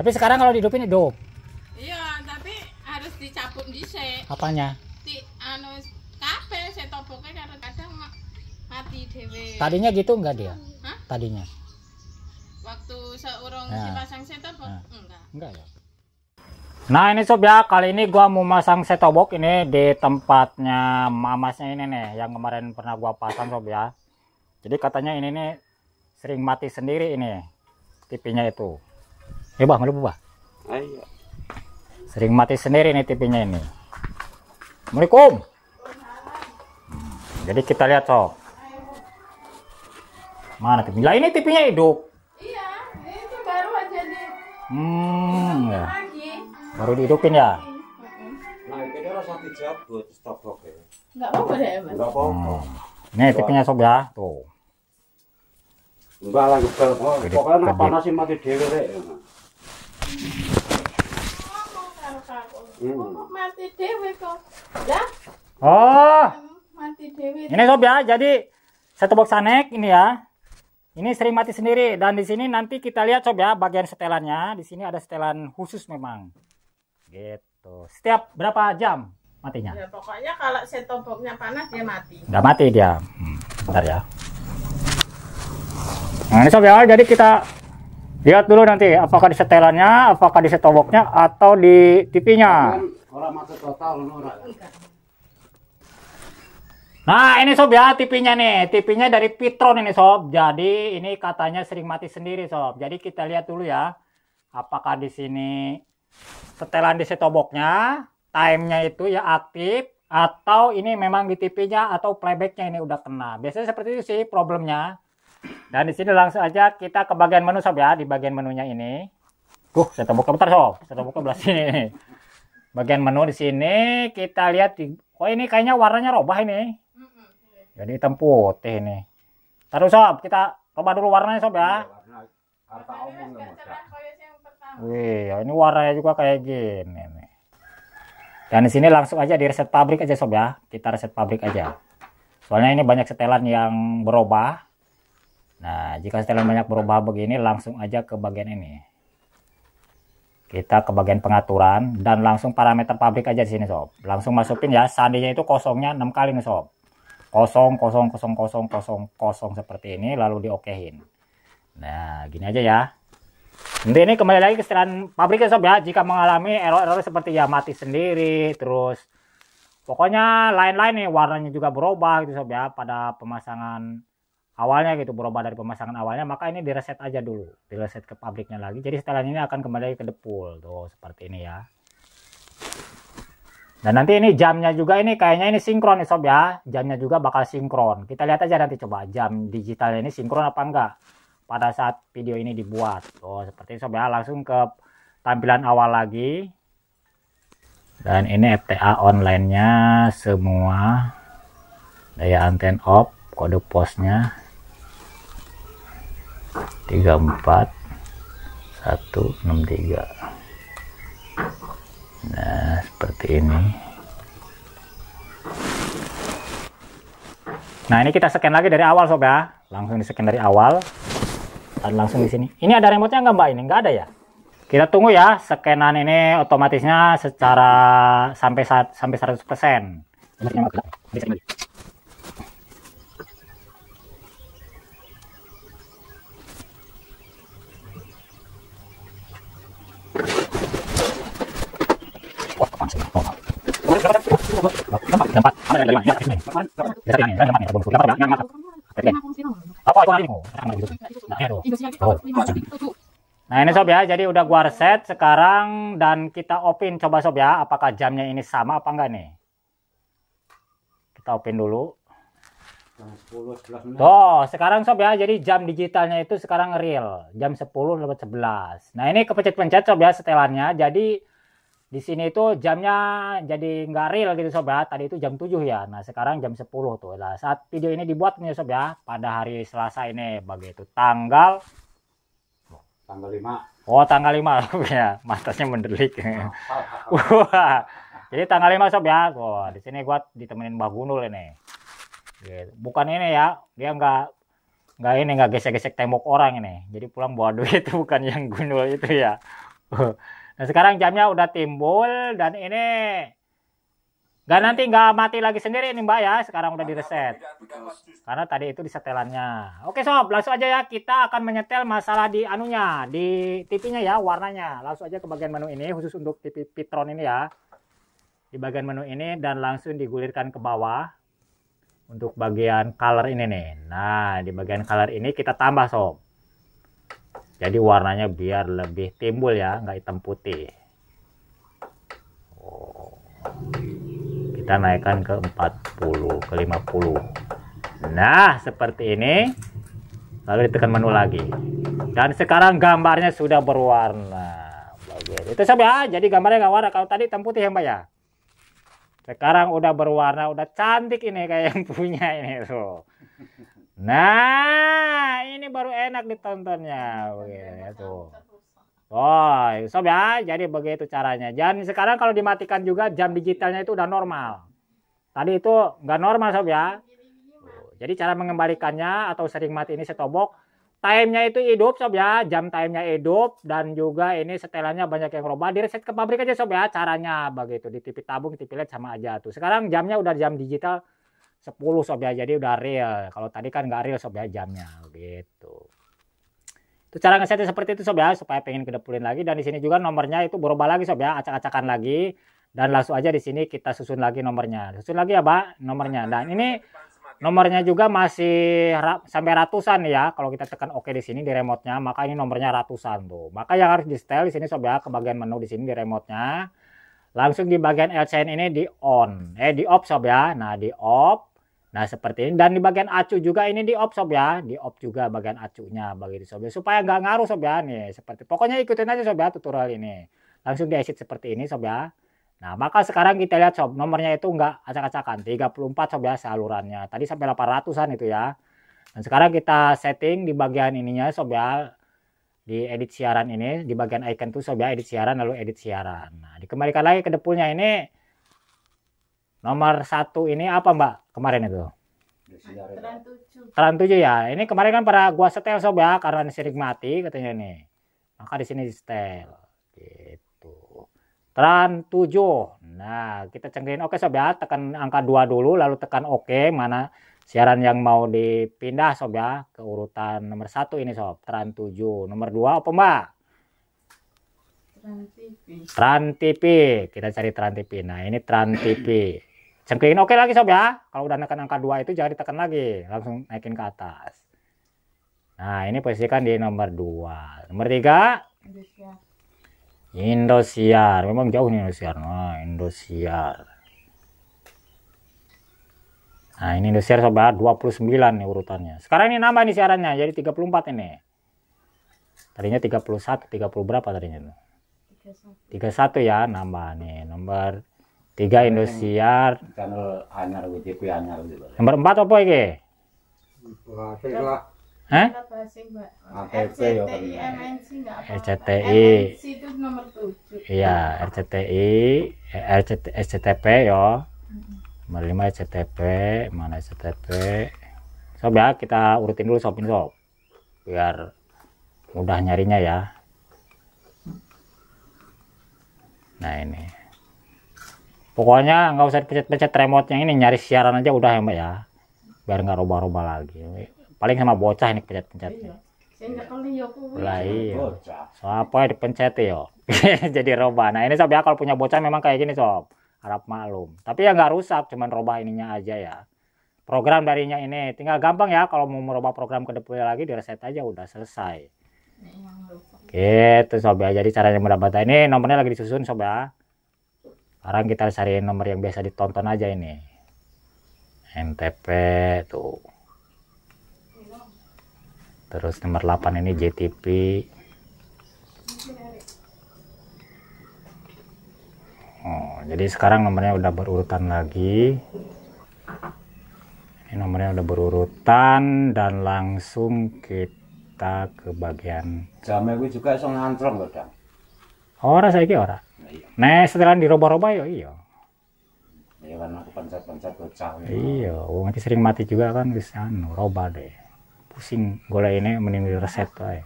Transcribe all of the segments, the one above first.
Tapi sekarang kalau dihidupin hidup. Iya, tapi harus dicabut dhisik. Apanya? Di anu kabeh setoboke kadang-kadang mati dhewe. Tadinya gitu enggak dia? Hah? Tadinya. Waktu seurung ya. dipasang setopok ya. enggak. Enggak ya. Nah ini sob ya kali ini gua mau masang setobok ini di tempatnya mamasnya ini nih yang kemarin pernah gua pasang sob ya. Jadi katanya ini nih sering mati sendiri ini tipinya itu. Eh bang, melu bah. Ayo. Ah, iya. Sering mati sendiri nih tv-nya ini. Assalamualaikum. Hmm, jadi kita lihat sob. Mana TV? Lah ini nya hidup. Iya, itu baru aja di. Hmm, ya. Baru dihidupin ya. Nah, udah rasa dijabut stop blok ya. Enggak apa-apa deh, Mas. Enggak apa-apa. Hmm. Nih tv-nya sob ya, tuh. Enggak lah, pokoknya panas sih mati dewe deh. Hmm. Oh. Ini sob ya, jadi satu box anek ini ya. Ini sering mati sendiri dan di sini nanti kita lihat sob ya bagian setelannya. Di sini ada setelan khusus memang. Gitu. Setiap berapa jam matinya? Ya pokoknya kalau setoboknya panas dia mati. Udah mati dia. Hmm, bentar ya. Nah, ini sob ya, jadi kita lihat dulu nanti apakah di setelannya apakah di setoboknya atau di TV-nya Nah ini sob ya TV-nya nih, TV-nya dari Pitron ini sob. Jadi ini katanya sering mati sendiri sob. Jadi kita lihat dulu ya, apakah di sini setelan di setoboknya, time-nya itu ya aktif, atau ini memang di TV-nya atau playbacknya ini udah kena. Biasanya seperti itu sih problemnya. Dan di sini langsung aja kita ke bagian menu sob ya, di bagian menunya ini. Tuh, saya buka bentar sob, saya buka belah sini. Bagian menu di sini kita lihat di Oh ini kayaknya warnanya robah ini. Jadi hitam putih ini. Taruh sob, kita coba dulu warnanya sob ya. Iya, Wih, ya. iya, ini warnanya juga kayak gini nih. Dan di sini langsung aja di reset pabrik aja sob ya. Kita reset pabrik aja. Soalnya ini banyak setelan yang berubah Nah, jika setelan banyak berubah begini, langsung aja ke bagian ini. Kita ke bagian pengaturan dan langsung parameter pabrik aja di sini, sob. Langsung masukin ya, sandinya itu kosongnya 6 kali nih, sob. Kosong, kosong, kosong, kosong, kosong, kosong seperti ini, lalu diokehin. Nah, gini aja ya. Nanti ini kembali lagi ke setelan pabriknya, sob ya. Jika mengalami error-error seperti ya mati sendiri, terus pokoknya lain-lain nih warnanya juga berubah gitu, sob ya, pada pemasangan awalnya gitu berubah dari pemasangan awalnya maka ini direset aja dulu direset ke pabriknya lagi jadi setelan ini akan kembali ke depul tuh seperti ini ya dan nanti ini jamnya juga ini kayaknya ini sinkron nih sob ya jamnya juga bakal sinkron kita lihat aja nanti coba jam digital ini sinkron apa enggak pada saat video ini dibuat tuh seperti ini sob ya langsung ke tampilan awal lagi dan ini FTA online nya semua daya anten off kode posnya 34 163 nah seperti ini nah ini kita scan lagi dari awal sob ya langsung di scan dari awal dan langsung di sini ini ada remote-nya nggak mbak ini nggak ada ya kita tunggu ya scanan ini otomatisnya secara sampai sampai 100% persen Nah ini sob ya, jadi udah gua reset sekarang dan kita opin coba sob ya, apakah jamnya ini sama apa enggak nih? Kita opin dulu. Tuh, sekarang sob ya, jadi jam digitalnya itu sekarang real, jam 10 lewat 11. Nah ini kepencet-pencet sob ya setelannya, jadi di sini itu jamnya jadi nggak real gitu sob ya. Tadi itu jam 7 ya. Nah sekarang jam 10 tuh. lah saat video ini dibuat nih sob ya. Pada hari Selasa ini begitu. Tanggal. Tanggal 5. Oh tanggal 5 sob ya. Matasnya mendelik. Oh, oh, oh. Wah. jadi tanggal 5 sob ya. Wah di sini gua ditemenin mbak Gunul ini. Iya. Bukan ini ya. Dia nggak nggak ini nggak gesek-gesek tembok orang ini. Jadi pulang bawa duit itu bukan yang Gunul itu ya. Nah sekarang jamnya udah timbul dan ini nggak nanti nggak mati lagi sendiri nih mbak ya sekarang udah direset karena tadi itu di setelannya oke sob langsung aja ya kita akan menyetel masalah di anunya di tipinya ya warnanya langsung aja ke bagian menu ini khusus untuk TV Pitron ini ya di bagian menu ini dan langsung digulirkan ke bawah untuk bagian color ini nih nah di bagian color ini kita tambah sob jadi warnanya biar lebih timbul ya nggak hitam putih oh. kita naikkan ke 40 ke 50 nah seperti ini lalu ditekan menu lagi dan sekarang gambarnya sudah berwarna bagus itu sampai ya? jadi gambarnya nggak warna kalau tadi hitam putih ya mbak ya sekarang udah berwarna udah cantik ini kayak yang punya ini tuh Nah, ini baru enak ditontonnya. Begitu ya tuh. Oh, sob ya. Jadi begitu caranya. Dan sekarang kalau dimatikan juga jam digitalnya itu udah normal. Tadi itu nggak normal sob ya. Iya, Jadi cara mengembalikannya atau sering mati ini setobok. Time-nya itu hidup sob ya, jam time-nya hidup dan juga ini setelannya banyak yang roba. Di reset ke pabrik aja sob ya caranya begitu. Di TV tabung, TV LED sama aja tuh. Sekarang jamnya udah jam digital 10 sob ya jadi udah real kalau tadi kan nggak real sob ya jamnya gitu itu cara ngesetnya seperti itu sob ya supaya pengen kedepulin lagi dan di sini juga nomornya itu berubah lagi sob ya acak-acakan lagi dan langsung aja di sini kita susun lagi nomornya susun lagi ya pak nomornya dan ini nomornya juga masih ra sampai ratusan ya kalau kita tekan oke OK di sini di remote-nya maka ini nomornya ratusan tuh maka yang harus di setel di sini sob ya ke bagian menu di sini di remote-nya langsung di bagian LCN ini di on eh di off sob ya nah di off Nah seperti ini dan di bagian acu juga ini di op sob ya, di op juga bagian acunya bagi di sob ya. supaya nggak ngaruh sob ya nih seperti pokoknya ikutin aja sob ya tutorial ini langsung di exit seperti ini sob ya. Nah maka sekarang kita lihat sob nomornya itu nggak acak-acakan 34 sob ya salurannya tadi sampai 800an itu ya. Dan sekarang kita setting di bagian ininya sob ya di edit siaran ini di bagian icon tuh sob ya edit siaran lalu edit siaran. Nah dikembalikan lagi ke depulnya ini Nomor satu ini apa Mbak kemarin itu? Telan tujuh ya. Ini kemarin kan para gua setel sob ya karena sering mati katanya nih. Maka di sini setel. Gitu. Telan tujuh. Nah, kita cengkerin oke sob ya. Tekan angka dua dulu lalu tekan oke okay. mana siaran yang mau dipindah sob ya ke urutan nomor satu ini sob. Telan tujuh. Nomor dua apa Mbak? Tran TV. Tran TV. Kita cari Tran TV. Nah, ini Tran TV. Cengklingin oke okay lagi sob ya. Kalau udah neken angka 2 itu jangan ditekan lagi. Langsung naikin ke atas. Nah ini posisikan di nomor 2. Nomor 3. Indosiar. Indosiar. Memang jauh nih Indosiar. Nah Indosiar. Nah ini Indosiar sob ya. 29 nih urutannya. Sekarang ini nambah nih siarannya. Jadi 34 ini. Tadinya 31. 30 berapa tadinya? 31 ya nambah nih. Nomor tiga Indosiar channel anyar gitu kuwi anyar gitu nomor empat apa ya bahasa lah Hah? Ah, itu nomor 7. Iya, RCTI, SCTP Nomor 5 SCTP, mana SCTP? Sob ya, kita urutin dulu shopping sob. Biar mudah nyarinya ya. Nah ini pokoknya nggak usah dipencet-pencet remote yang ini nyari siaran aja udah ya mbak ya biar nggak roba-roba lagi paling sama bocah ini pencet-pencet iya. Ya, lah iya apa ya dipencet yo jadi roba nah ini sob ya kalau punya bocah memang kayak gini sob harap maklum tapi ya nggak rusak cuman roba ininya aja ya program darinya ini tinggal gampang ya kalau mau merubah program ke depan lagi di reset aja udah selesai gitu sob ya jadi caranya mendapatkan ini nomornya lagi disusun sob ya sekarang kita cari nomor yang biasa ditonton aja ini NTP tuh terus nomor 8 ini JTP oh, jadi sekarang nomornya udah berurutan lagi ini nomornya udah berurutan dan langsung kita ke bagian jamnya gue juga langsung ngantrong loh dang ora saya ora Iya. Nah, setelan diroba-roba yo iya. Iya kan aku pencet-pencet bocah. Iya, wong nanti sering mati juga kan wis anu roba deh. Pusing golek ini mending reset wae.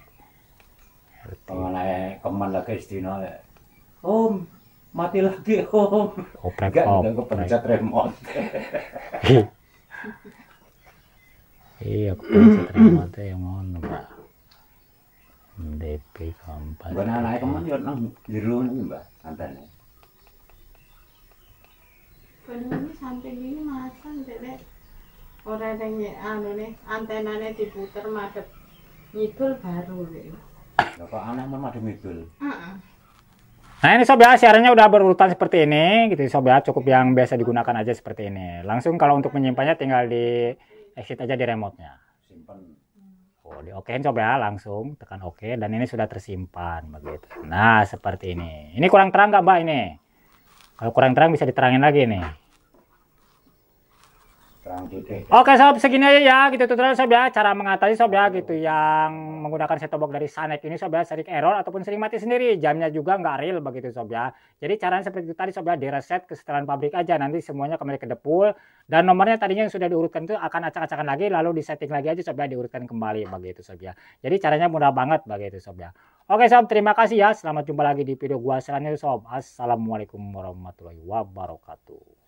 Kemana keman lagi istino ya. Om, mati lagi om. Oprek om. Gak pencet remote. iya, pencet remote yang ngono, Pak. DP kampan. Bukan anak kamu yo nang mbak niki, Mbah, santene. Benune samping ini masang dek ora ada anu nih antenanya diputer madep ngidul baru nih. Lah kok aneh mau madep ngidul? Heeh. Nah ini sobat ya, siarannya udah berurutan seperti ini gitu ya, sobat ya, cukup yang biasa digunakan aja seperti ini. Langsung kalau untuk menyimpannya tinggal di exit aja di remote-nya. Simpan di oke, coba ya langsung tekan oke dan ini sudah tersimpan begitu nah seperti ini ini kurang terang nggak mbak ini kalau kurang terang bisa diterangin lagi nih Oke sob, segini aja ya gitu tutorial sob ya cara mengatasi sob ya gitu yang menggunakan set box dari Sanek ini sob ya sering error ataupun sering mati sendiri jamnya juga nggak real begitu sob ya. Jadi caranya seperti itu tadi sob ya direset ke setelan pabrik aja nanti semuanya kembali ke depul dan nomornya tadinya yang sudah diurutkan itu akan acak-acakan lagi lalu disetting lagi aja sob ya diurutkan kembali begitu sob ya. Jadi caranya mudah banget begitu sob ya. Oke sob, terima kasih ya. Selamat jumpa lagi di video gua selanjutnya sob. Assalamualaikum warahmatullahi wabarakatuh.